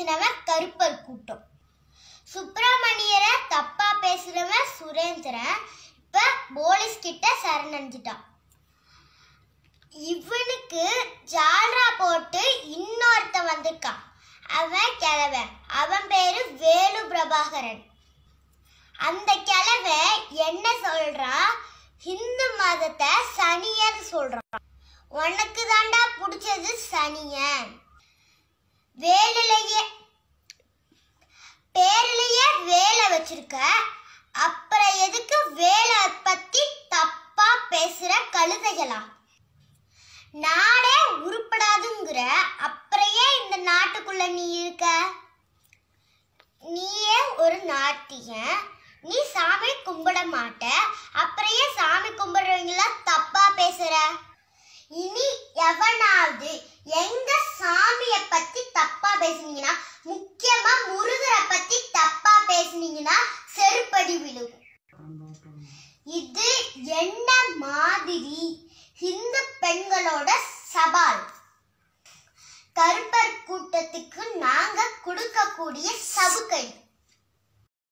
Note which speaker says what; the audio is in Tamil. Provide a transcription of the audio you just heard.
Speaker 1: பேசினவன் கருப்பர் கூட்டம் சுப்பிரமணியரை தப்பா பேசினவன் சுரேந்திரன் இப்ப போலீஸ் கிட்ட சரணஞ்சிட்டான் இவனுக்கு ஜாலரா போட்டு இன்னொருத்த வந்திருக்கான் அவன் கிழவன் அவன் பேரு வேலு பிரபாகரன் அந்த கிழவன் என்ன சொல்றான் ஹிந்து மதத்தை சனியன் சொல்றான் உனக்கு தாண்டா பிடிச்சது சனியன் வேலில் வச்சிருக்க அப்புறம் எதுக்கு வேலை பத்தி தப்பா பேசுற கழுதைகளா நாடே உருப்படாதுங்கிற அப்புறையே இந்த நாட்டுக்குள்ள நீ இருக்க நீயே ஒரு நாட்டியன் நீ சாமி கும்பிட மாட்ட அப்புறையே சாமி கும்பிடுறவங்களா தப்பா பேசுற இனி எவனாவது எங்க சாமிய பத்தி தப்பா பேசுனீங்கன்னா பேசுனீங்கன்னா செருப்படி விழும் இது என்ன மாதிரி இந்து பெண்களோட சவால் கருப்பர் கூட்டத்துக்கு நாங்க கொடுக்கக்கூடிய சவுக்கடி